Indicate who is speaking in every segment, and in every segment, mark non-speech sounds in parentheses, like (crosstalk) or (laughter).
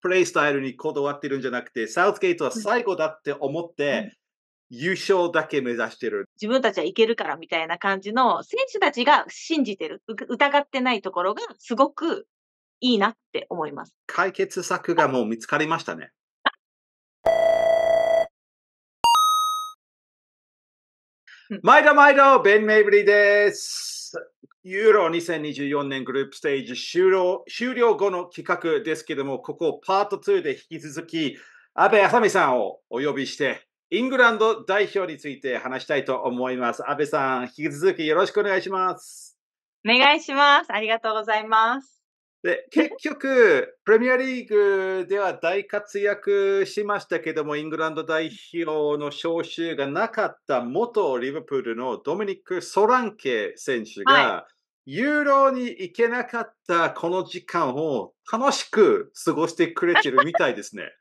Speaker 1: プレイスタイルにこだわってるんじゃなくて、サウスゲートは最後だって思って、優勝だけ目指してる。
Speaker 2: 自分たちはいけるからみたいな感じの、選手たちが信じてる、疑ってないところがすごくいいなって思います。
Speaker 1: 解決策がもう見つかりましたね。毎度毎度、ベン・メイブリーです。ユーロ2024年グループステージ終了終了後の企画ですけども、ここパート2で引き続き、阿部麻美さんをお呼びして、イングランド代表について話したいと思います。阿部さん、引き続きよろしくお願いします。
Speaker 2: お願いします。ありがとうございます。
Speaker 1: で、結局、プレミアリーグでは大活躍しましたけども、イングランド代表の招集がなかった元リバプールのドミニク・ソランケ選手が、はい、ユーロに行けなかったこの時間を楽しく過ごしてくれてるみたいですね。(laughs)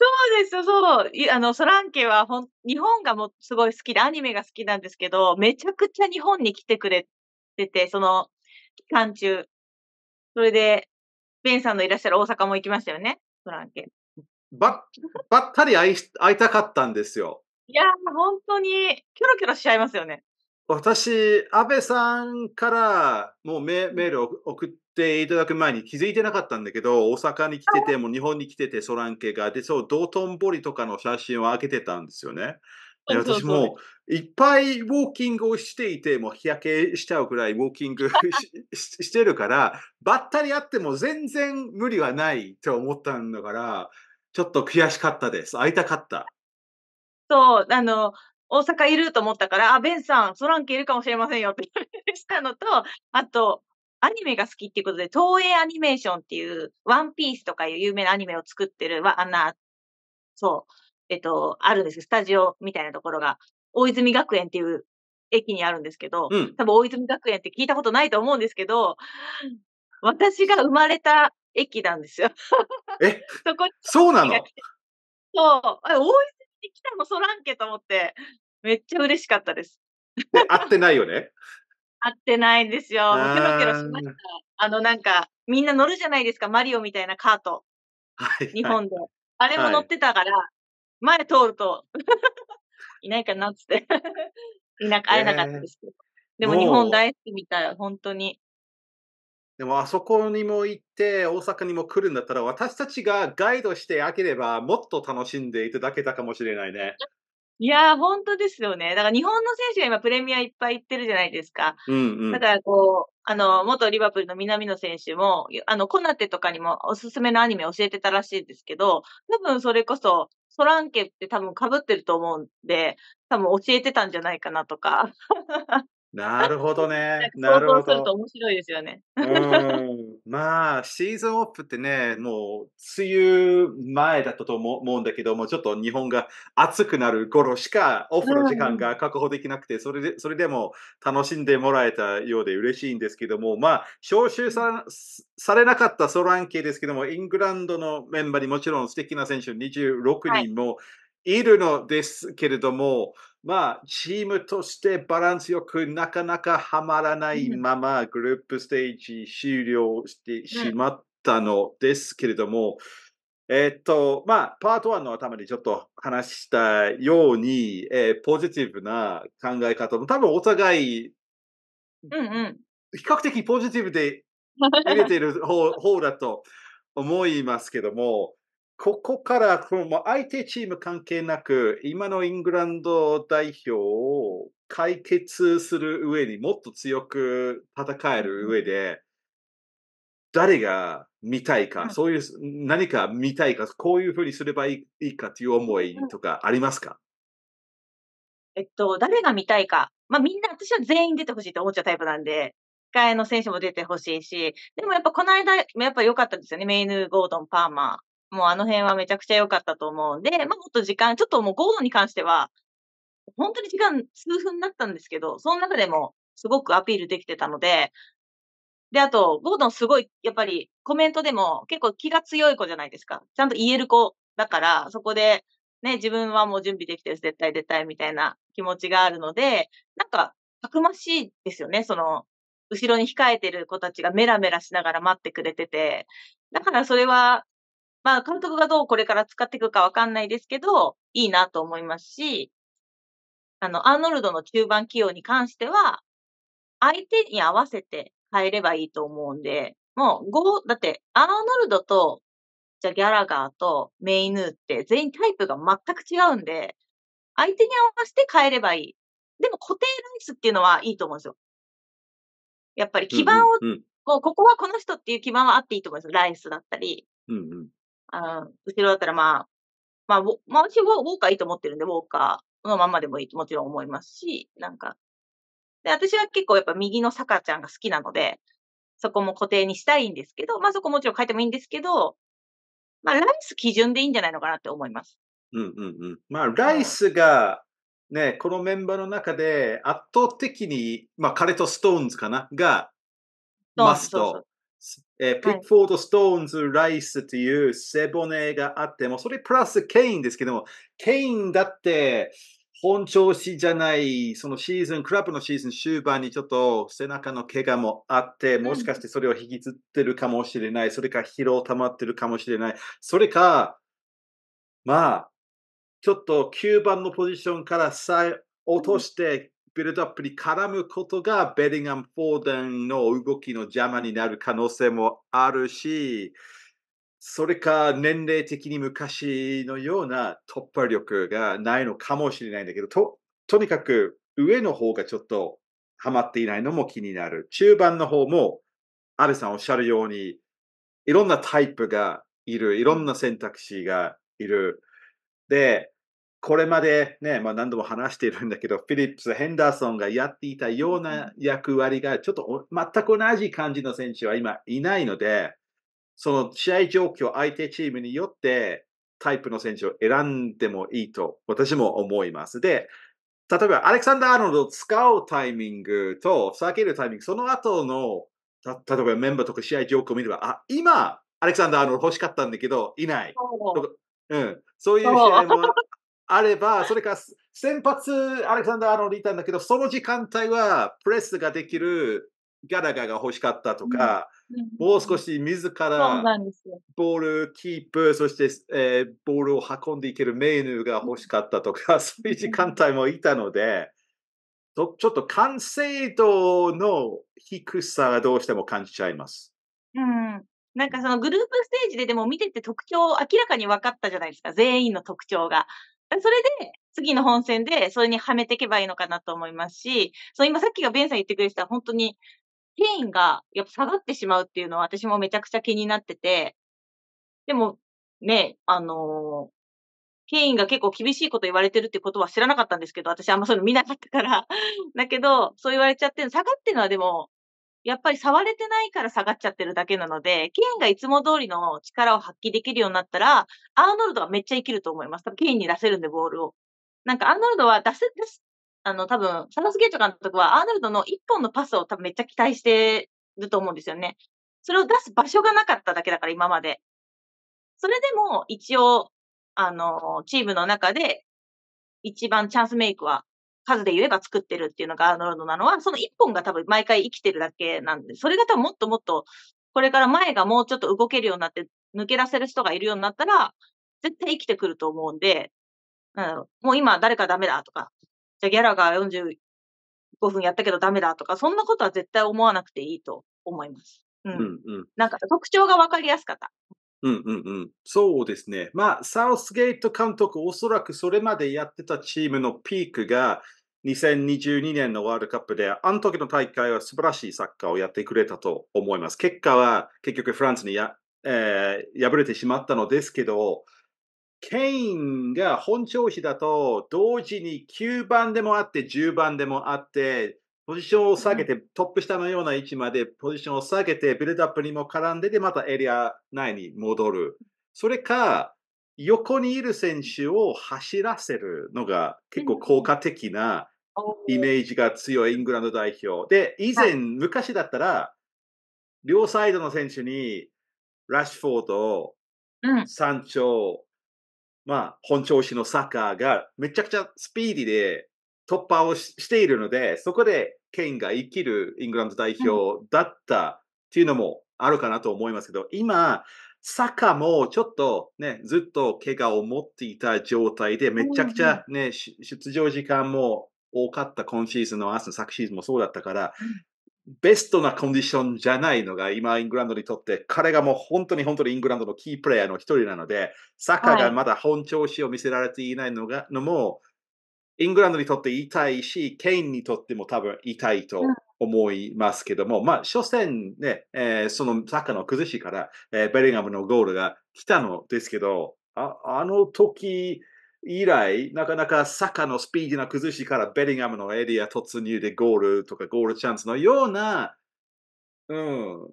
Speaker 2: そうです、そう。あの、ソランケはほん、日本がもすごい好きで、アニメが好きなんですけど、めちゃくちゃ日本に来てくれてて、その期間中。それで、ベンさんのいらっしゃる大阪も行きましたよね、トランケ。
Speaker 1: ば、ばったり会い、会いたかったんですよ。
Speaker 2: いや本当に、キョロキョロしちゃいますよね。
Speaker 1: 私、安倍さんからもうメメールを送っていただく前に気づいてなかったんだけど、大阪に来てて、もう日本に来てて、ソランケが、で、そう、道頓堀とかの写真を開けてたんですよね。
Speaker 3: で私も
Speaker 1: いっぱいウォーキングをしていて、もう日焼けしちゃうくらいウォーキング (laughs) してるから、ばったり会っても全然無理はないと思ったんだから、ちょっと悔しかったです。会いたかった。
Speaker 2: そう、あの、大阪いると思ったから、あ、ベンさん、ソランケいるかもしれませんよって言われしたのと、あと、アニメが好きっていうことで、東映アニメーションっていう、ワンピースとかいう有名なアニメを作ってる、あんな、そう、えっと、あるんですスタジオみたいなところが大泉学園っていう駅にあるんですけど、うん、多分大泉学園って聞いたことないと思うんですけど、私が生まれた駅なんですよ。え (laughs) そこそうなのそう。大泉に来たの、そらんけと思って、めっちゃ嬉しかったです。
Speaker 1: で合ってないよね
Speaker 2: 合 (laughs) ってないんですよ。ケロケロしました。あの、なんか、みんな乗るじゃないですか、マリオみたいなカート。
Speaker 3: はい、はい、日本で。
Speaker 2: あれも乗ってたから、はい、前通るといないかなって。(laughs) いなか、会えなかっ
Speaker 1: たですけど。えー、でも日本大
Speaker 2: 好きみたい、本
Speaker 1: 当に。でもあそこにも行って、大阪にも来るんだったら、私たちがガイドしてあげれば、もっと楽しんでいただけたかもしれないね。
Speaker 3: いや
Speaker 2: ー、本当ですよね。だから日本の選手が今プレミアいっぱい行ってるじゃないですか。う
Speaker 1: んうん、だか
Speaker 2: らこう、あの、元リバプールの南野選手も、あの、コナテとかにもおすすめのアニメ教えてたらしいんですけど、多分それこそ、トランケって多分被ってると思うんで、多分教えてたんじゃないかなとか。
Speaker 1: なるほどね。なるほど。すると
Speaker 3: 面白いですよね。
Speaker 1: うん。まあ、シーズンオフってね、もう、梅雨前だったと思うんだけども、ちょっと日本が暑くなる頃しかオフの時間が確保できなくて、それで、それでも楽しんでもらえたようで嬉しいんですけども、まあ、招集さされなかったソランケですけども、イングランドのメンバーにもちろん素敵な選手26人もいるのですけれども、はいまあ、チームとしてバランスよくなかなかはまらないままグループステージ終了してしまったのですけれども、えっと、まあ、パート1の頭でちょっと話したように、えー、ポジティブな考え方も多分お互い、うんうん、比較的ポジティブで
Speaker 3: 入れている方 (laughs)
Speaker 1: 方だと思いますけども、ここからこの相手チーム関係なく、今のイングランド代表を解決する上にもっと強く戦える上で、誰が見たいか、そういう何か見たいか、こういうふうにすればいいかという思いとかありますか、
Speaker 2: えっと、誰が見たいか。まあみんな、私は全員出てほしいと思っちゃうタイプなんで、控えの選手も出てほしいし、でもやっぱこの間、やっぱ良かったですよね。メイヌ・ゴードン・パーマー。もうあの辺はめちゃくちゃ良かったと思うんで、まあ、もっと時間、ちょっともうゴードに関しては、本当に時間数分になったんですけど、その中でもすごくアピールできてたので、で、あと、ゴードンすごい、やっぱりコメントでも結構気が強い子じゃないですか。ちゃんと言える子だから、そこで、ね、自分はもう準備できてる絶対絶対みたいな気持ちがあるので、なんか、たくましいですよね。その、後ろに控えてる子たちがメラメラしながら待ってくれてて。だからそれは、まあ、監督がどうこれから使っていくかわかんないですけど、いいなと思いますし、あの、アーノルドの中盤起用に関しては、相手に合わせて変えればいいと思うんで、もう、ゴだって、アーノルドと、じゃギャラガーとメイヌーって全員タイプが全く違うんで、相手に合わせて変えればいい。でも固定ライスっていうのはいいと思うんですよ。やっぱり基盤を、うんうんうん、うここはこの人っていう基盤はあっていいと思うんですよ。ライスだったり。あ後ろだったらまあ、まあ、まあ、私ウォーカーいいと思ってるんで、ウォーカーのままでもいいともちろん思いますし、なんか。で、私は結構やっぱ右の坂ちゃんが好きなので、そこも固定にしたいんですけど、まあそこもちろん変えてもいいんですけど、まあライス基準でいいんじゃないのかなって思います。
Speaker 1: うんうんうん。まあライスが、ね、このメンバーの中で圧倒的に、まあ彼とストーンズかな、が、マストえー、ピックフォード・ストーンズ・ライスという背骨があっても、それプラスケインですけども、ケインだって、本調子じゃない、そのシーズン、クラブのシーズン終盤にちょっと背中の怪我もあって、もしかしてそれを引きずってるかもしれない。それか疲労溜まってるかもしれない。それか、まあ、ちょっと9番のポジションからさ落として、ビルドアップに絡むことがベリンガム・フォーデンの動きの邪魔になる可能性もあるし、それか年齢的に昔のような突破力がないのかもしれないんだけど、と、とにかく上の方がちょっとはまっていないのも気になる。中盤の方も、安部さんおっしゃるように、いろんなタイプがいる、いろんな選択肢がいる。で、これまでね、まあ、何度も話しているんだけど、(laughs) フィリップス、ヘンダーソンがやっていたような役割が、ちょっと全く同じ感じの選手は今いないので、その試合状況、相手チームによってタイプの選手を選んでもいいと私も思います。で、例えばアレクサンダー・アーノルドを使うタイミングと避けるタイミング、その後の例えばメンバーとか試合状況を見れば、あ、今、アレクサンダー・アーノルド欲しかったんだけど、いない。うん、そういう試合もあれば、それから先発アレクサンダー・アーノルいたんだけど、その時間帯はプレスができるガラガが欲しかったとか、もう少し自らボールキープ、そして、えー、ボールを運んでいけるメイヌが欲しかったとか、そういう時間帯もいたので、ちょっと完成度の低さがどうしても感じちゃいます。
Speaker 2: うん、なんかそのグループステージででも見てて特徴明らかに分かったじゃないですか、全員の特徴が。それで、次の本戦で、それにはめていけばいいのかなと思いますし、その今さっきがベンさん言ってくれてた、本当に、インがやっぱ下がってしまうっていうのは私もめちゃくちゃ気になってて、でも、ね、あのー、インが結構厳しいこと言われてるってことは知らなかったんですけど、私あんまそういうの見なかったから。(laughs) だけど、そう言われちゃって、下がってるのはでも、やっぱり触れてないから下がっちゃってるだけなので、ケインがいつも通りの力を発揮できるようになったら、アーノルドはめっちゃ生きると思います。多分ケインに出せるんで、ボールを。なんかアーノルドは出せ、出す、あの、多分、サラスゲート監督はアーノルドの一本のパスを多分めっちゃ期待してると思うんですよね。それを出す場所がなかっただけだから、今まで。それでも、一応、あの、チームの中で、一番チャンスメイクは数で言えば作ってるっていうのがアーノルドなのは、その一本が多分毎回生きてるだけなんで、それが多分もっともっと、これから前がもうちょっと動けるようになって、抜け出せる人がいるようになったら、絶対生きてくると思うんで、なんだろう、もう今誰かダメだとか、じゃあギャラが45分やったけどダメだとか、そんなことは絶対思わなくていいと思います。うん。うんうん、なんか特徴がわかりやすかった。
Speaker 1: うんうんうん、そうですね。まあ、サウスゲート監督、おそらくそれまでやってたチームのピークが、2022年のワールドカップで、あの時の大会は素晴らしいサッカーをやってくれたと思います。結果は結局フランスにや、えー、敗れてしまったのですけど、ケインが本調子だと、同時に9番でもあって、10番でもあって、ポジションを下げて、トップ下のような位置までポジションを下げて、ビルドアップにも絡んで、で、またエリア内に戻る。それか、横にいる選手を走らせるのが結構効果的なイメージが強いイングランド代表。で、以前、はい、昔だったら、両サイドの選手に、ラッシュフォード、山頂。サンチョ、まあ、本調子のサッカーがめちゃくちゃスピーディーで突破をしているので、そこでケインが生きるイングランド代表だったっていうのもあるかなと思いますけど、今、サッカーもちょっとね、ずっと怪我を持っていた状態で、めちゃくちゃね、出場時間も多かった今シーズンのアースの昨シーズンもそうだったから、ベストなコンディションじゃないのが今イングランドにとって、彼がもう本当に本当にイングランドのキープレイヤーの一人なので、サッカーがまだ本調子を見せられていないのが、はい、のも、イングランドにとって痛いし、ケインにとっても多分痛いと思いますけども、うん、まあ、初戦ね、えー、そのサッカーの崩しから、えー、ベリンガムのゴールが来たのですけど、ああの時、以来、なかなか坂のスピーディーな崩しからベリンガムのエリア突入でゴールとかゴールチャンスのような、うん、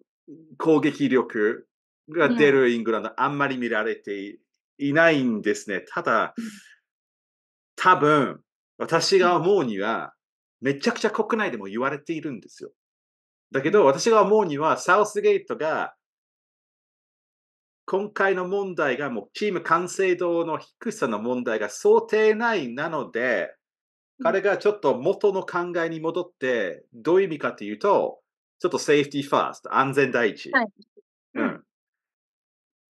Speaker 1: 攻撃力が出るイングランド、あんまり見られていないんですね。ただ、多分、私が思うには、めちゃくちゃ国内でも言われているんですよ。だけど、私が思うには、サウスゲートが今回の問題がもうチーム完成度の低さの問題が想定内なので、彼がちょっと元の考えに戻って、どういう意味かというと、ちょっとセーフティーファースト、安全第一。はい、うん。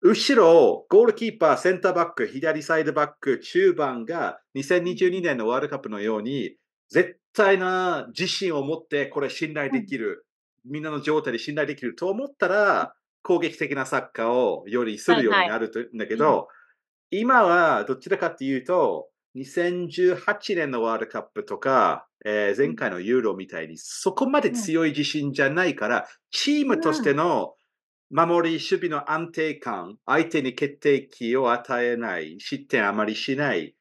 Speaker 1: 後ろ、ゴールキーパー、センターバック、左サイドバック、中盤が2022年のワールドカップのように、絶対な自信を持って、これ信頼できる、みんなの状態で信頼できると思ったら、攻撃的なサッカーをよりするようになると、はいはい、んだけど、うん、今はどちらかっていうと、2018年のワールドカップとか、えー、前回のユーロみたいにそこまで強い自信じゃないから、チームとしての守り、守備の安定感、相手に決定機を与えない、失点あまりしない、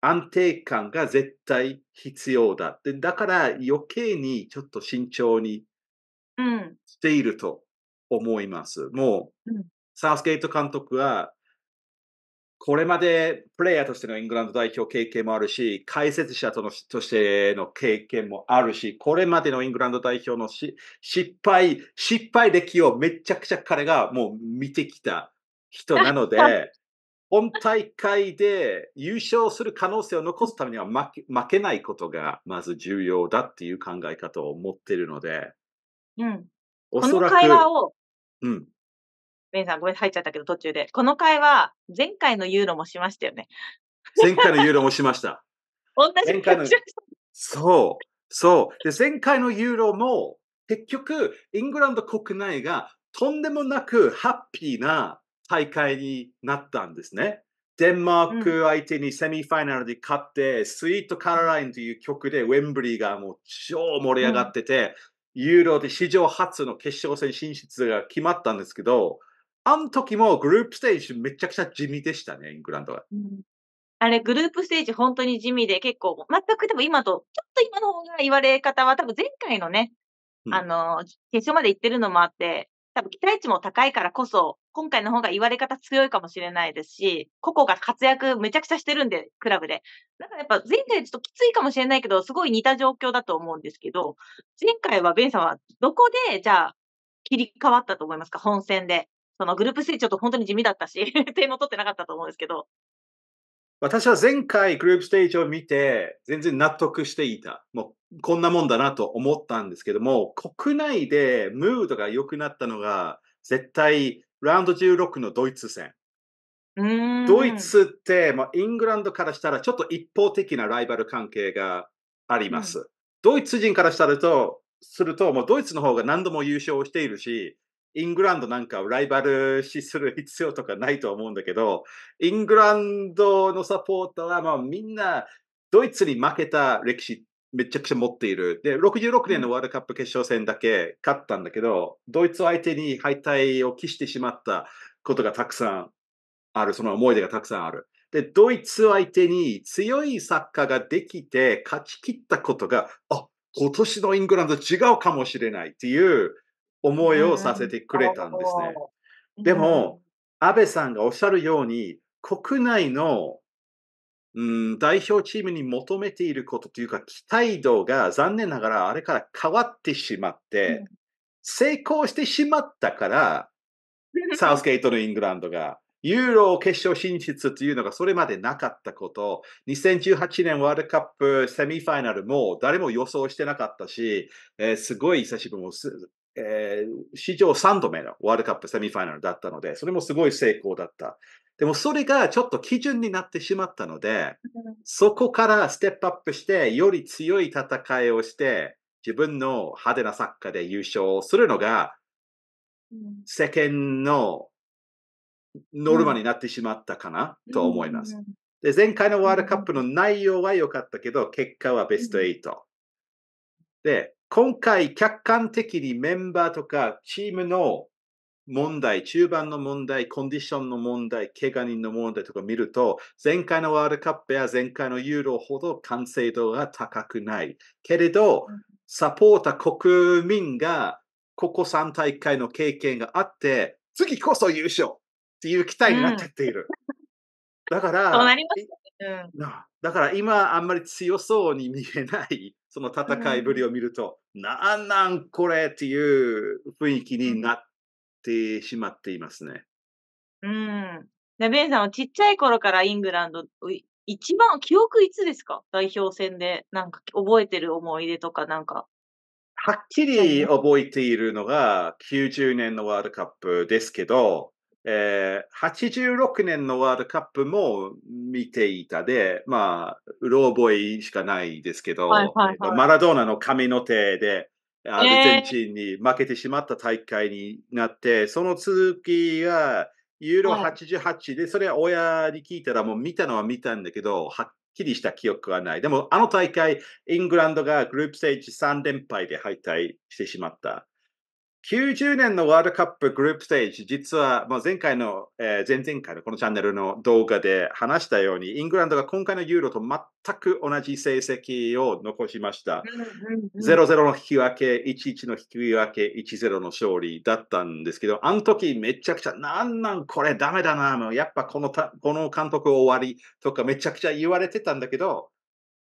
Speaker 1: 安定感が絶対必要だ。でだから余計にちょっと慎重にしていると思います。もう、サウスゲート監督は、これまでプレイヤーとしてのイングランド代表経験もあるし、解説者とのとしての経験もあるし、これまでのイングランド代表の失敗、失敗歴をめちゃくちゃ彼がもう見てきた人なので、(laughs) 本大会で優勝する可能性を残すためには負け負けないことがまず重要だっていう考え方を持ってるので、うん、おそらくこの会話
Speaker 2: をうん。ベンさん、ごめん、入っちゃったけど、途中で。この回は、前回のユーロもしましたよね。前回のユ
Speaker 1: ーロもしました。
Speaker 2: (laughs) 同じ回の。
Speaker 1: そう、そう。で、前回のユーロも、結局、イングランド国内がとんでもなくハッピーな大会になったんですね。デンマーク相手にセミファイナルで勝って、うん、スイートカーラインという曲でウェンブリーがもう超盛り上がってて、ユーロで史上初の決勝戦進出が決まったんですけど、あの時もグループステージめちゃくちゃ地味でしたね、イングランドは。う
Speaker 2: んあれ、グループステージ本当に地味で、結構、全くでも今と、ちょっと今の方が言われ方は、多分前回のね、うん、あの、決勝まで行ってるのもあって、多分期待値も高いからこそ、今回の方が言われ方強いかもしれないですし、個々が活躍めちゃくちゃしてるんで、クラブで。だからやっぱ前回ちょっときついかもしれないけど、すごい似た状況だと思うんですけど、前回はベンさんはどこで、じゃあ、切り替わったと思いますか本戦で。そのグループステージちょっと本当に地味だったし、(laughs) 点も取ってなかったと思うんですけど。
Speaker 1: 私は前回グループステージを見て、全然納得していた。もう、こんなもんだなと思ったんですけども、国内でムードが良くなったのが、絶対ラウンド16のドイツ戦。ドイツって、まあ、イングランドからしたらちょっと一方的なライバル関係があります。うん、ドイツ人からしたらと、すると、もうドイツの方が何度も優勝しているし、イングランドなんかをライバル視する必要とかないと思うんだけど、イングランドのサポーターは、まあ、みんなドイツに負けた歴史めちゃくちゃ持っている。で、66年のワールドカップ決勝戦だけ勝ったんだけど、ドイツ相手に敗退を期してしまったことがたくさんある、その思い出がたくさんある。で、ドイツ相手に強いサッカーができて勝ち切ったことが、あ、今年のイングランド違うかもしれないっていう思いをさせてくれたんですね。でも、安倍さんがおっしゃるように、国内のうん、代表チームに求めていることというか、期待度が残念ながらあれから変わってしまって、うん、成功してしまったから、(laughs) サウスゲートのイングランドが、ユーロ決勝進出というのがそれまでなかったこと、2018年ワールドカップセミファイナルも誰も予想してなかったし、えー、すごい久しぶりもえー、史上3度目のワールドカップセミファイナルだったので、それもすごい成功だった。でもそれがちょっと基準になってしまったので、そこからステップアップして、より強い戦いをして、自分の派手なサッカーで優勝するのが、世間のノルマになってしまったかなと思います。で、前回のワールドカップの内容は良かったけど、結果はベスト8。で、今回客観的にメンバーとかチームの問題、中盤の問題、コンディションの問題、怪我人の問題とか見ると、前回のワールドカップや前回のユーロほど完成度が高くない。けれど、サポーター国民がここ3大会の経験があって、次こそ優勝っていう期待になっちゃっている。だから、だから今あんまり強そうに見えないその戦いぶりを見ると、うん、なんなんこれっていう雰囲気になって、ってしまっていますね。
Speaker 3: うん。
Speaker 2: で、ベンさんはちっちゃい頃からイングランド、一番、記憶いつですか代表戦で、なんか覚えてる思い出とかなんか。
Speaker 1: はっきり覚えているのが90年のワールドカップですけど、えー、86年のワールドカップも見ていたで、まあ、うろ覚えしかないですけど、はいはいはい、マラドーナの髪の手で、アルゼンチンに負けてしまった大会になって、えー、その続きがユーロ88で、それは親に聞いたらもう見たのは見たんだけど、はっきりした記憶はない。でもあの大会、イングランドがグループステージ3連敗で敗退してしまった。90年のワールドカップグループステージ、実は、前回の、えー、前々回のこのチャンネルの動画で話したように、イングランドが今回のユーロと全く同じ成績を残しました。0-0の引き分け、1-1の引き分け、1-0の勝利だったんですけど、あの時めちゃくちゃ、なんなんこれダメだな、もうやっぱこのたこの監督終わりとかめちゃくちゃ言われてたんだけど、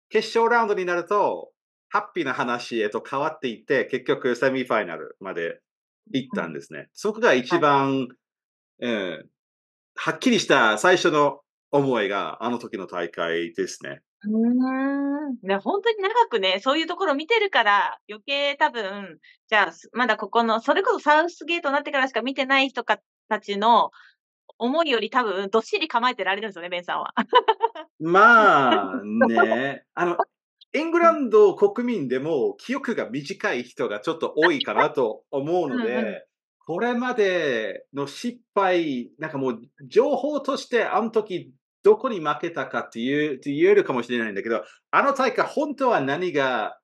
Speaker 1: 決勝ラウンドになると、ハッピーな話へと変わっていって、結局セミファイナルまで行ったんですね。そこが一番、はっきりした最初の思いがあの時の大会ですね。うん
Speaker 2: 本当に長くね、そういうところ見てるから、余計多分、じゃあ、まだここの、それこそサウスゲートになってからしか見てない人たちの思いより多分、どっしり構えてられるんですよね、ベンさんは。
Speaker 1: まあね、(laughs) あの、イングランド国民でも記憶が短い人がちょっと多いかなと思うので、これまでの失敗、なんかもう情報としてあの時どこに負けたかっていうって言えるかもしれないんだけど、あの大会本当は何が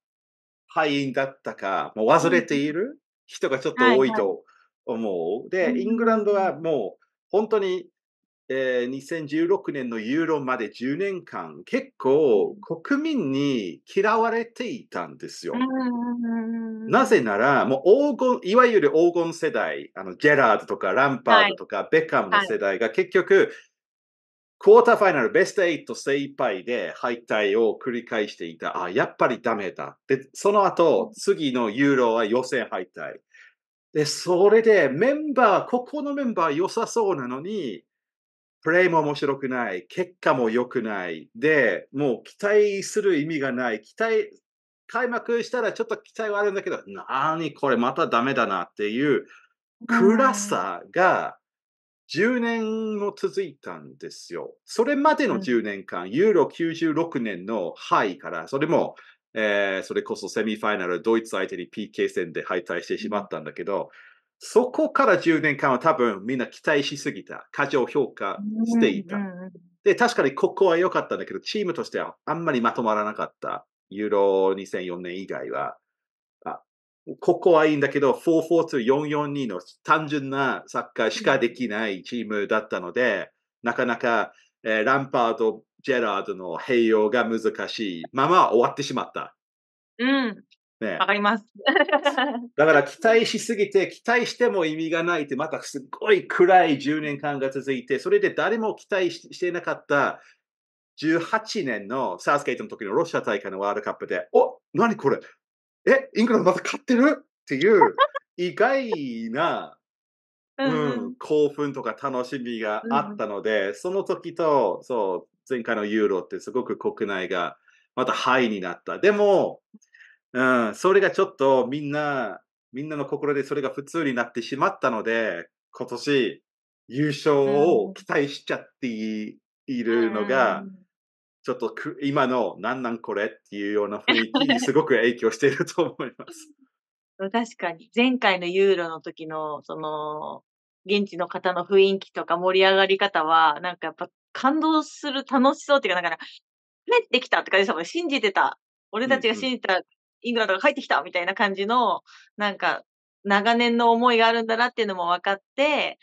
Speaker 1: 敗因だったか、もう忘れている人がちょっと多いと思う。で、イングランドはもう本当にえー、2016年のユーロまで10年間、結構国民に嫌われていたんですよ。なぜなら、もう黄金、いわゆる黄金世代、あのジェラードとかランパードとかベッカムの世代が結局、はいはいクォーターファイナルベスト8精一杯で敗退を繰り返していた。あ、やっぱりダメだ。で、その後、次のユーロは予選敗退。で、それでメンバー、ここのメンバー良さそうなのに、プレイも面白くない、結果も良くない、で、もう期待する意味がない、期待、開幕したらちょっと期待はあるんだけど、なにこれまたダメだなっていう暗さが10年も続いたんですよ。それまでの10年間、ユーロ96年の敗から、それも、えー、それこそセミファイナル、ドイツ相手に PK 戦で敗退してしまったんだけど、そこから10年間は多分みんな期待しすぎた。過剰評価していた。で、確かにここは良かったんだけど、チームとしてはあんまりまとまらなかった。ユーロ2004年以外は。あここはいいんだけど、442の単純なサッカーしかできないチームだったので、なかなか、えー、ランパード、ジェラードの併用が難しいまま終わってしまった。うん。ね。わ
Speaker 3: かります。(laughs)
Speaker 1: だから期待しすぎて、期待しても意味がないって、またすごい暗い10年間が続いて、それで誰も期待していなかった18年のサースケートの時のロシア大会のワールドカップで、お何これえイングランドまた勝ってるっていう (laughs) 意外な、うん、興奮とか楽しみがあったので、うん、その時と、そう、前回のユーロってすごく国内がまたハイになった。でも、うん、それがちょっとみんな、みんなの心でそれが普通になってしまったので、今年優勝を期待しちゃっているのが、ちょっと今のなんなんこれっていうような雰囲気にすごく影響していると思います。
Speaker 2: 確かに。前回のユーロの時の、その、現地の方の雰囲気とか盛り上がり方は、なんかやっぱ感動する楽しそうっていうか、だから、帰ってきたって感じでしたもん。信じてた。俺たちが信じたイングランドが帰ってきたみたいな感じの、なんか、長年の思いがあるんだなっていうのも分かって、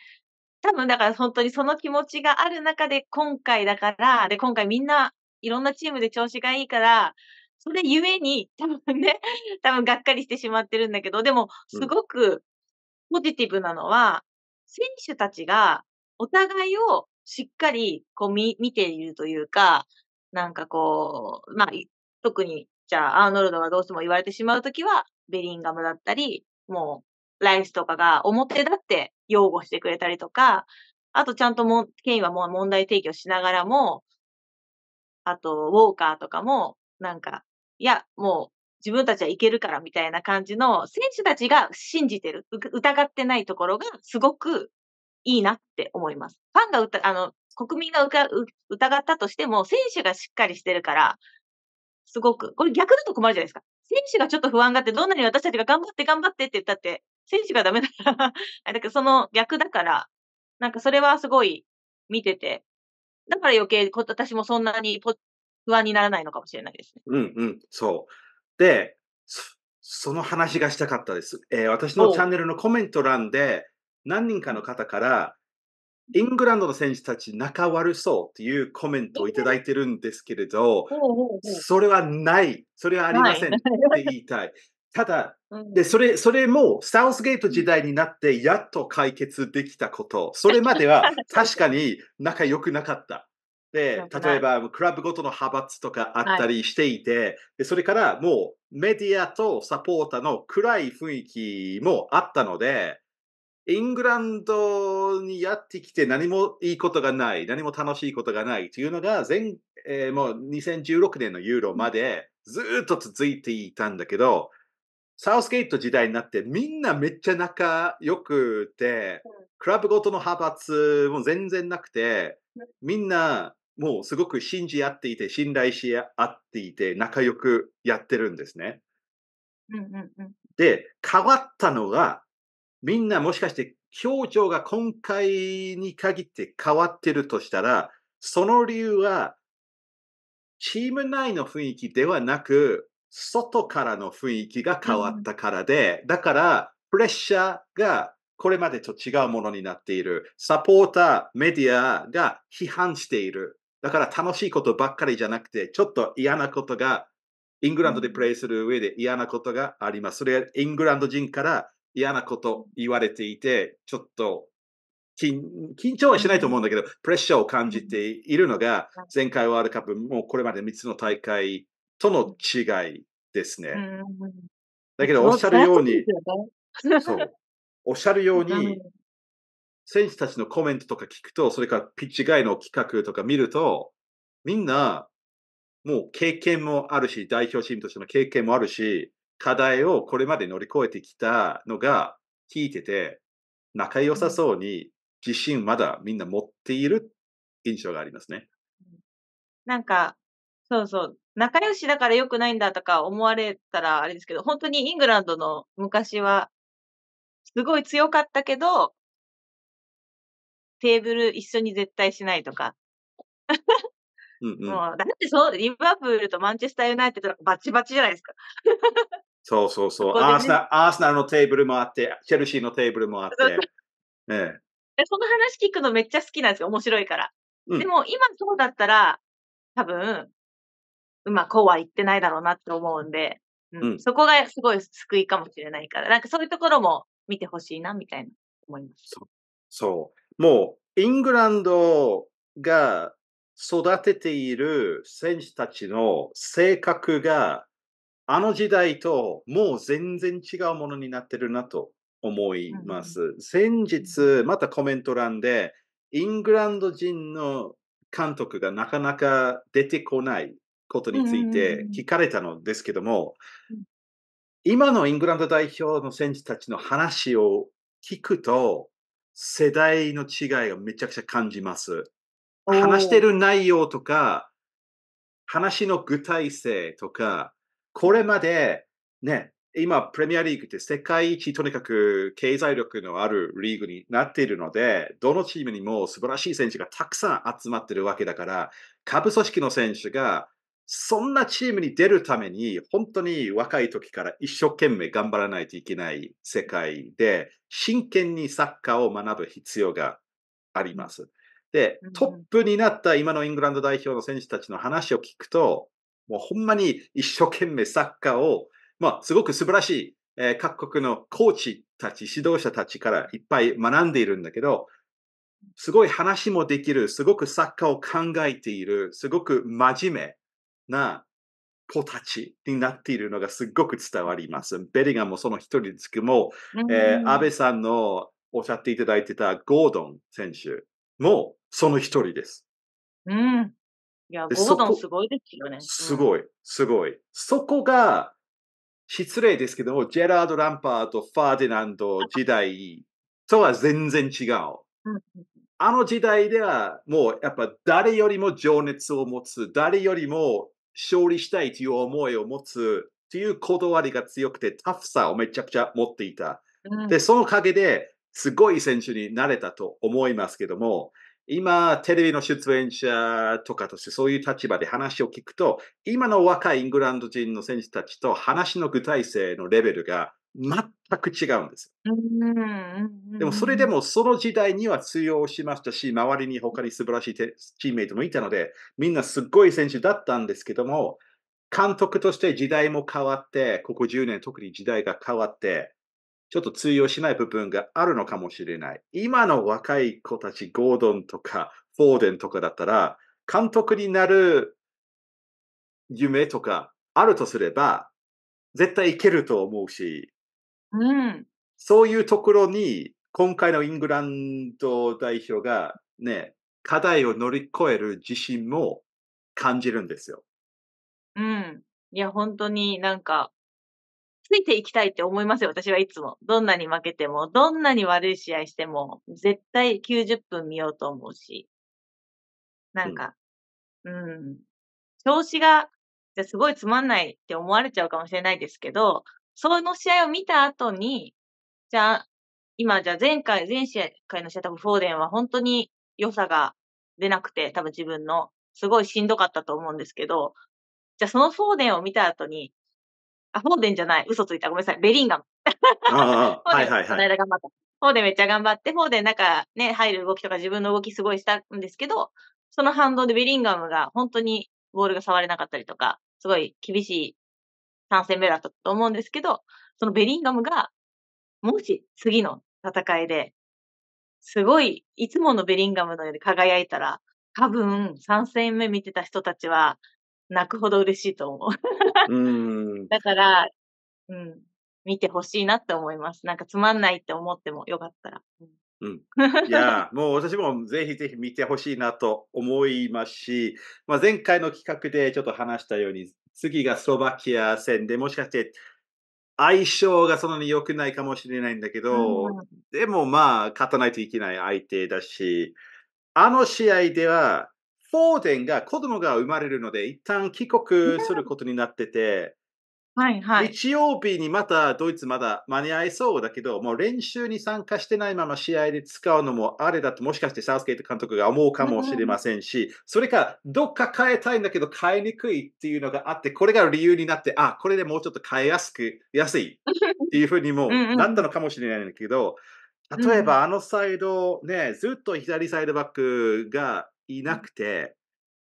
Speaker 2: 多分だから本当にその気持ちがある中で今回だから、で、今回みんないろんなチームで調子がいいから、それゆえに、多分ね、多分がっかりしてしまってるんだけど、でも、すごくポジティブなのは、選手たちがお互いをしっかりこう見見ているというか、なんかこう、まあ、特にじゃあ、アーノルドがどうしても言われてしまうときは、ベリンガムだったり、もう、ライスとかが表だって擁護してくれたりとか、あとちゃんとも、ケインはもう問題提起をしながらも、あと、ウォーカーとかも、なんか、いや、もう、自分たちはいけるからみたいな感じの、選手たちが信じてる、疑ってないところが、すごくいいなって思います。ファンがあの、国民が疑ったとしても、選手がしっかりしてるから、すごく。これ逆だと困るじゃないですか。選手がちょっと不安があって、どんなに私たちが頑張って頑張ってって言ったって、選手がダメだから (laughs) あだからその逆だから、なんかそれはすごい見てて、だから余計私もそんなに不安にならないのかもしれないです
Speaker 1: ね。うんうん、そう。で、その話がしたかったです。えー、私のチャンネルのコメント欄で、何人かの方から、イングランドの選手たち仲悪そうというコメントをいただいてるんですけれど、それはない、それはありませんって言いたい。ただ、(laughs) で、それ、それも、サウスゲート時代になって、やっと解決できたこと。それまでは、(laughs) 確かに仲良くなかった。で、例えば、クラブごとの派閥とかあったりしていて、はい、でそれからもう、メディアとサポーターの暗い雰囲気もあったので、イングランドにやってきて何もいいことがない、何も楽しいことがないというのが前、えー、もう2016年のユーロまでずっと続いていたんだけど、サウスゲート時代になってみんなめっちゃ仲良くて、クラブごとの派閥も全然なくて、みんなもうすごく信じ合っていて、信頼し合っていて、仲良くやってるんですね。
Speaker 3: うんうんうん、
Speaker 1: で、変わったのが、みんなもしかして表情が今回に限って変わってるとしたら、その理由は、チーム内の雰囲気ではなく、外からの雰囲気が変わったからで、うん、だから、プレッシャーがこれまでと違うものになっている。サポーター、メディアが批判している。だから楽しいことばっかりじゃなくて、ちょっと嫌なことが、イングランドでプレイする上で嫌なことがあります。それはイングランド人から嫌なこと言われていて、ちょっと緊緊張はしないと思うんだけど、プレッシャーを感じているのが、前回ワールドカップ、もうこれまで3つの大会との違いですね。だけど、おっしゃるように、そう、おっしゃるように、選手たちのコメントとか聞くと、それからピッチ外の企画とか見ると、みんな、もう経験もあるし、代表チームとしての経験もあるし、課題をこれまで乗り越えてきたのが聞いてて、仲良さそうに自信まだみんな持っている印象がありますね。
Speaker 2: なんか、そうそう、仲良しだから良くないんだとか思われたらあれですけど、本当にイングランドの昔は、すごい強かったけど、テーブル一緒に絶対しないとか。
Speaker 1: うんうん、
Speaker 3: もう、
Speaker 2: だってそう、リバプールとマンチェスターユナイテッドバチバチじゃないですか。
Speaker 1: そうそうそう。ね、アースナアーサナのテーブルもあって、チェルシーのテーブルもあって。え
Speaker 2: え、その話聞くのめっちゃ好きなんですよ。面白いから。うん、でも今そうだったら、多分、うまくこうは言ってないだろうなって思うんで、うん、うん、そこがすごい救いかもしれないから、なんかそういうところも見てほしいな、みたいな思い
Speaker 1: ます。そう。もう、イングランドが育てている選手たちの性格があの時代ともう全然違うものになってるなと思います。うん、先日、またコメント欄で、イングランド人の監督がなかなか出てこないことについて聞かれたのですけども、うん、今のイングランド代表の選手たちの話を聞くと、世代の違いをめちゃくちゃ感じます。話してる内容とか、話の具体性とか、これまで、ね、今、プレミアリーグって世界一とにかく経済力のあるリーグになっているので、どのチームにも素晴らしい選手がたくさん集まってるわけだから、下部組織の選手がそんなチームに出るために、本当に若い時から一生懸命頑張らないといけない世界で、真剣にサッカーを学ぶ必要があります。で、トップになった今のイングランド代表の選手たちの話を聞くと、もうほんまに一生懸命サッカーを、まあ、すごく素晴らしい、えー、各国のコーチたち、指導者たちからいっぱい学んでいるんだけど、すごい話もできる、すごくサッカーを考えている、すごく真面目な子たちになっているのがすごく伝わります。ベリガンもその一人ですけども、えー、安倍さんのおっしゃっていただいてたゴードン選手もその一人です。う
Speaker 3: ん、いや、ゴードンすごいですよね。
Speaker 1: すごい、すごい。そこが、失礼ですけども、ジェラード・ランパーとファーディナンド時代とは全然違う。あの時代では、もうやっぱ誰よりも情熱を持つ、誰よりも勝利したいという思いを持つというこだわりが強くて、タフさをめちゃくちゃ持っていた。で、その陰かげで、すごい選手になれたと思いますけども、今、テレビの出演者とかとしてそういう立場で話を聞くと、今の若いイングランド人の選手たちと話の具体性のレベルが全く違うんです。
Speaker 3: でもそれでも
Speaker 1: その時代には通用しましたし、周りに他に素晴らしいチームメイトもいたので、みんなすっごい選手だったんですけども、監督として時代も変わって、ここ10年特に時代が変わって、ちょっと通用しない部分があるのかもしれない。今の若い子たち、ゴードンとかフォーデンとかだったら、監督になる夢とかあるとすれば、絶対いけると思うし、うん、そういうところに、今回のイングランド代表がね、課題を乗り越える自信も感じるんですよ。
Speaker 2: うん。いや、本当になんか、ついていきたいって思いますよ、私はいつも。どんなに負けても、どんなに悪い試合しても、絶対90分見ようと思うし。なんか、うん、うん、調子が、じゃすごいつまんないって思われちゃうかもしれないですけど、その試合を見た後に、じゃあ、今、じゃあ前回、前試合の試合多分フォーデンは本当に良さが出なくて、多分自分の、すごいしんどかったと思うんですけど、じゃあそのフォーデンを見た後に、あ、フォーデンじゃない。嘘ついた。ごめんなさい。ベリンガム。
Speaker 3: ああ、はいはいはい。この間
Speaker 2: 頑張った。フォーデンめっちゃ頑張って、フォーデンなんかね、入る動きとか自分の動きすごいしたんですけど、その反動でベリンガムが本当にボールが触れなかったりとか、すごい厳しい3戦目だったと思うんですけど、そのベリンガムが、もし次の戦いで、すごい、いつものベリンガムのように輝いたら、多分3戦目見てた人たちは、泣くほど嬉しいと思
Speaker 3: う。
Speaker 1: うん
Speaker 2: だから、うん、見てほしいなって思います。なんかつまんないって思ってもよかったら。
Speaker 1: うん、いや、(laughs) もう私もぜひぜひ見てほしいなと思いますし、まあ、前回の企画でちょっと話したように、次がスロバキア戦でもしかして相性がそんなに良くないかもしれないんだけど、うん、でもまあ、勝たないといけない相手だし、あの試合ではフォーデンが子供が生まれるので、一旦帰国することになってて、はいはい。日曜日にまたドイツまだ間に合いそうだけど、もう練習に参加してないまま試合で使うのもあれだともしかしてサウスケート監督が思うかもしれませんし、それかどっか変えたいんだけど変えにくいっていうのがあって、これが理由になって、あ、これでもうちょっと変えやすく、安いっていうふうにもなったのかもしれないんだけど、例えばあのサイド、ね、ずっと左サイドバックがいなくて、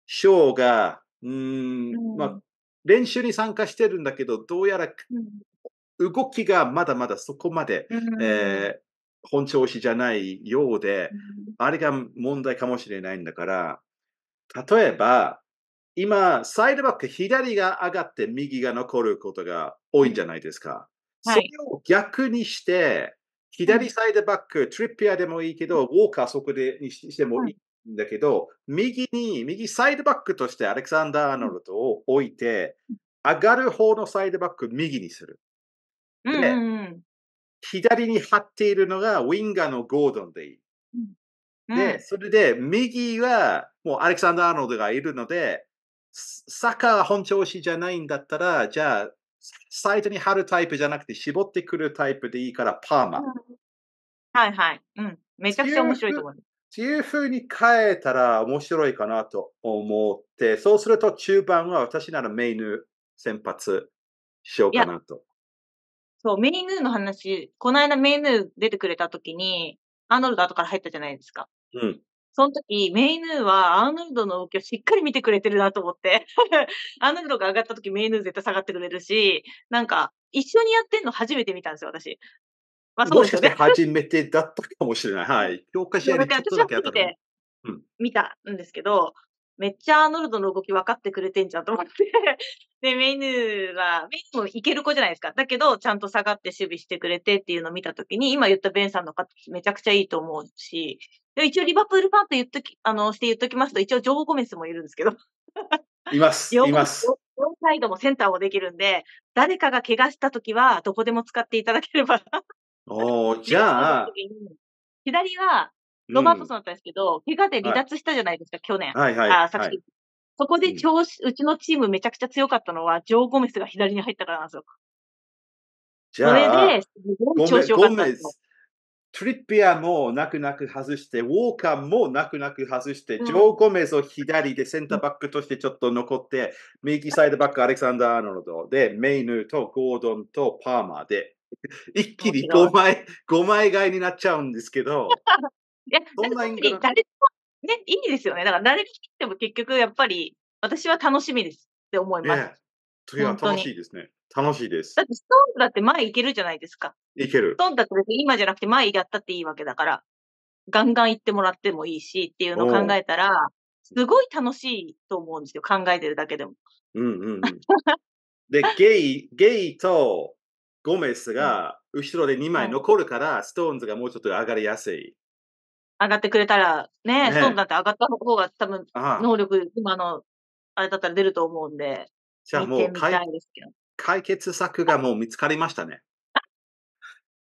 Speaker 1: ショーが、うん、まあ、練習に参加してるんだけど、どうやら動きがまだまだそこまで、えー、本調子じゃないようで、あれが問題かもしれないんだから、例えば、今、サイドバック左が上がって右が残ることが多いんじゃないですか。はい、それを逆にして、左サイドバック、トリッピアでもいいけど、ウォーカーそこでにしてもいいんだけど、右に、右サイドバックとしてアレクサンダー・アーノルドを置いて、上がる方のサイドバック右にする。で、うんうんうん、左に張っているのがウィンガーのゴードンでいい。で、それで右はもうアレクサンダー・アーノルドがいるので、サッカー本調子じゃないんだったら、じゃあ、サイトに貼るタイプじゃなくて、絞ってくるタイプでいいから、パーマ。
Speaker 2: はいはい。うん。めちゃくちゃ面白いと思います。
Speaker 1: っていうふうに変えたら面白いかなと思って、そうすると中盤は私ならメイヌ先発しようかなと。
Speaker 2: そう、メイヌの話、この間メイヌ出てくれた時に、アーノルド後から入ったじゃないですか。うん。その時、メイヌはアーノルドの動きをしっかり見てくれてるなと思って。(laughs) アーノルドが上がった時、メイヌ絶対下がってくれるし、なんか、一緒にやってんの初めて見たんですよ、私。まあそうです初
Speaker 1: めてだったかもしれない。はい。教科書やりたいとだって。
Speaker 2: 見たんですけど、めっちゃアーノルドの動き分かってくれてんじゃんと思って。(laughs) で、メイヌは、メイヌもいける子じゃないですか。だけど、ちゃんと下がって守備してくれてっていうのを見たときに、今言ったベンさんの方、めちゃくちゃいいと思うし、で一応リバプールファンと言っとき、あの、して言っときますと、一応ジョー・ゴメスもいるんですけど。
Speaker 1: います。います。
Speaker 2: 両サイドもセンターもできるんで、誰かが怪我したときは、どこでも使っていただければ
Speaker 1: おおじゃあ。
Speaker 2: 左は、ロマートソンだったんですけど、うん、怪我で離脱したじゃないですか、はい、去年。はいはい。あ、そこで調子、うん、うちのチームめちゃくちゃ強かったのは、ジョー・ゴメスが左に入ったからなんですよ。
Speaker 1: じゃあ、それで、すごい調子良かったんですよ。トリッピアも泣く泣く外して、ウォーカーも泣く泣く外して、ジョー・ゴメスを左でセンターバックとしてちょっと残って、右サイドバックアレクサンダー・アーノルドで、メイヌとゴードンとパーマーで、(laughs) 一気に5枚、五枚買いになっちゃうんですけど。
Speaker 2: (laughs) いや、そんなに誰も、ね、いいですよね。だから誰に切っても結局やっぱり私は楽しみですって思いま
Speaker 1: す。ね、は楽しいですね。楽しいです。
Speaker 2: だってストーンだって前行けるじゃないですか。いける。ストーンだって今じゃなくて前やったっていいわけだから、ガンガン行ってもらってもいいしっていうのを考えたら、すごい楽しいと思うんですよ。考えてるだけでも。
Speaker 1: うんうん、うん。で、ゲイ、ゲイとゴメスが後ろで2枚残るから、ストーンズがもうちょっと上がりやすい。
Speaker 2: 上がってくれたらね、ねストーンだって上がった方が多分、能力、今の、あれだったら出ると思うんで。
Speaker 1: じゃあもう解決策がもう見つかりましたね。(laughs)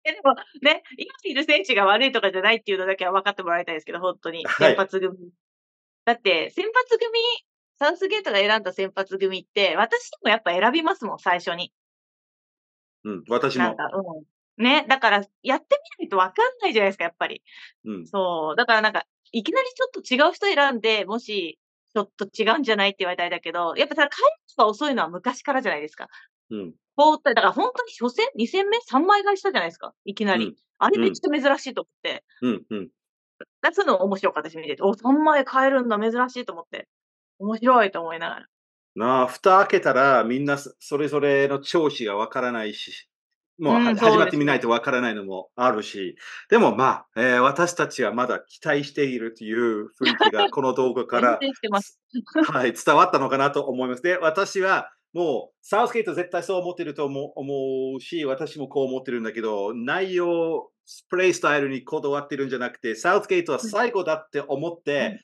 Speaker 2: えでもね、今いる選手が悪いとかじゃないっていうのだけは分かってもらいたいですけど、本当に。先発組。はい、だって、先発組、サウスゲートが選んだ先発組って、私でもやっぱ選びますもん、最初に。
Speaker 3: うん、私も。なんか、
Speaker 2: うん。ね、だから、やってみないとわかんないじゃないですか、やっぱり。うん。そう。だからなんか、いきなりちょっと違う人選んで、もし、ちょっと違うんじゃないって言われたいだけど、やっぱさ、回復が遅いのは昔からじゃないですか。うん。ぼーっだから本当に初戦、2戦目、3枚買いしたじゃないですか。いきなり。うん、あれめっちゃ珍しいと思って。うん、うん。そういうの面白かったし、見てて。お、3枚買えるんだ、珍しいと思って。面白いと思いながら。
Speaker 1: なあ、蓋開けたらみんなそれぞれの調子がわからないし、もう始まってみないとわからないのもあるし、でもまあ、えー、私たちはまだ期待しているという雰囲気が (laughs) この動画から
Speaker 3: (laughs)
Speaker 1: はい、伝わったのかなと思います。で、私はもうサウスゲート絶対そう思ってると思うし、私もこう思ってるんだけど、内容、プレイスタイルにこだわってるんじゃなくて、サウスゲートは最後だって思って、うん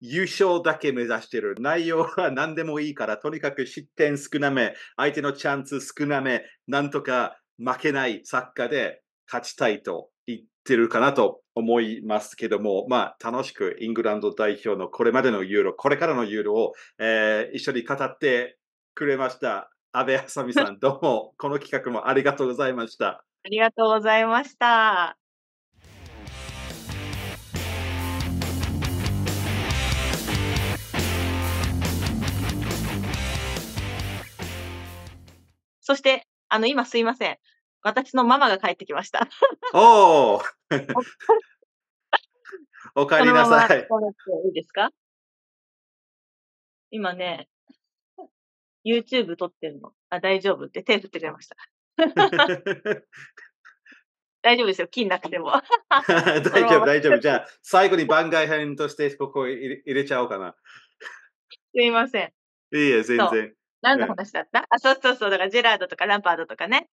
Speaker 1: 優勝だけ目指してる。内容は何でもいいから、とにかく失点少なめ、相手のチャンス少なめ、なんとか負けないサッカーで勝ちたいと言ってるかなと思いますけども、まあ、楽しくイングランド代表のこれまでのユーロ、これからのユーロを、えー、一緒に語ってくれました。安倍麻美さん、(laughs) どうも、この企画もありがとうございました。あ
Speaker 2: りがとうございました。そして、あの、今すいません。私のママが帰ってきました。
Speaker 1: おお (laughs) お帰りなさい。
Speaker 2: いいですか今ね、YouTube 撮ってるの。あ、大丈夫って手振ってくれました。(laughs) 大丈夫ですよ。金なくても。(laughs)
Speaker 1: 大丈夫、大丈夫。じゃあ、最後に番外編としてここ入れ入れちゃおうかな。
Speaker 3: すいません。
Speaker 1: いいえ、全然。
Speaker 3: 何の話だった、あ、そうそうそう、だからジェラードとかランパードとかね。